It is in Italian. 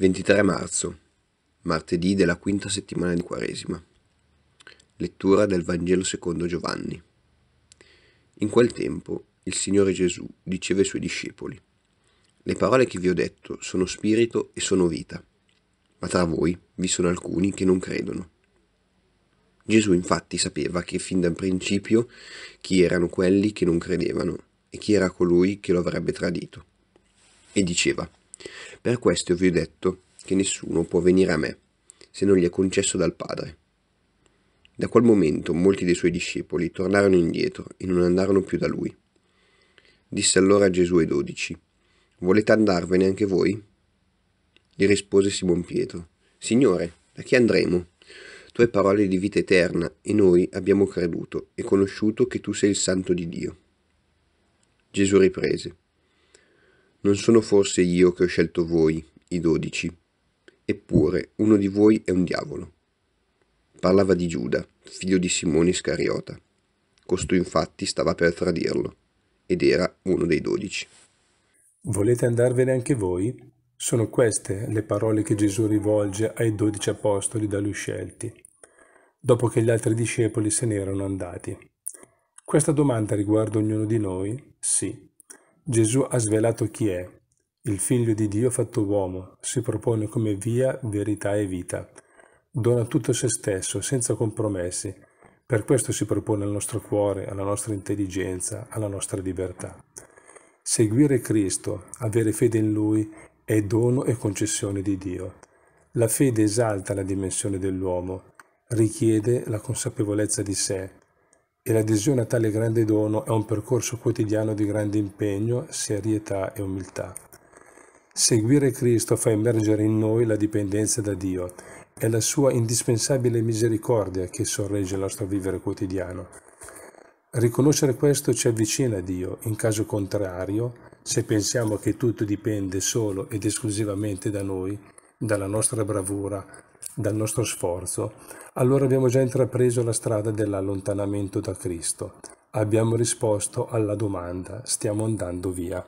23 marzo, martedì della quinta settimana di Quaresima. Lettura del Vangelo secondo Giovanni. In quel tempo il Signore Gesù diceva ai suoi discepoli, Le parole che vi ho detto sono spirito e sono vita, ma tra voi vi sono alcuni che non credono. Gesù infatti sapeva che fin dal principio chi erano quelli che non credevano e chi era colui che lo avrebbe tradito. E diceva, per questo vi ho detto che nessuno può venire a me se non gli è concesso dal Padre. Da quel momento molti dei suoi discepoli tornarono indietro e non andarono più da lui. Disse allora Gesù ai dodici, Volete andarvene anche voi? Gli rispose Simon Pietro, Signore, a chi andremo? Tue parole di vita eterna e noi abbiamo creduto e conosciuto che tu sei il Santo di Dio. Gesù riprese, non sono forse io che ho scelto voi, i dodici. Eppure uno di voi è un diavolo. Parlava di Giuda, figlio di Simone Iscariota. Costui infatti stava per tradirlo, ed era uno dei dodici. Volete andarvene anche voi? Sono queste le parole che Gesù rivolge ai dodici apostoli da lui scelti, dopo che gli altri discepoli se ne erano andati. Questa domanda riguarda ognuno di noi? Sì. Gesù ha svelato chi è. Il Figlio di Dio fatto uomo si propone come via, verità e vita. Dona tutto se stesso, senza compromessi. Per questo si propone al nostro cuore, alla nostra intelligenza, alla nostra libertà. Seguire Cristo, avere fede in Lui, è dono e concessione di Dio. La fede esalta la dimensione dell'uomo, richiede la consapevolezza di sé, e l'adesione a tale grande dono è un percorso quotidiano di grande impegno, serietà e umiltà. Seguire Cristo fa emergere in noi la dipendenza da Dio, è la sua indispensabile misericordia che sorregge il nostro vivere quotidiano. Riconoscere questo ci avvicina a Dio, in caso contrario, se pensiamo che tutto dipende solo ed esclusivamente da noi, dalla nostra bravura, dal nostro sforzo, allora abbiamo già intrapreso la strada dell'allontanamento da Cristo. Abbiamo risposto alla domanda, stiamo andando via.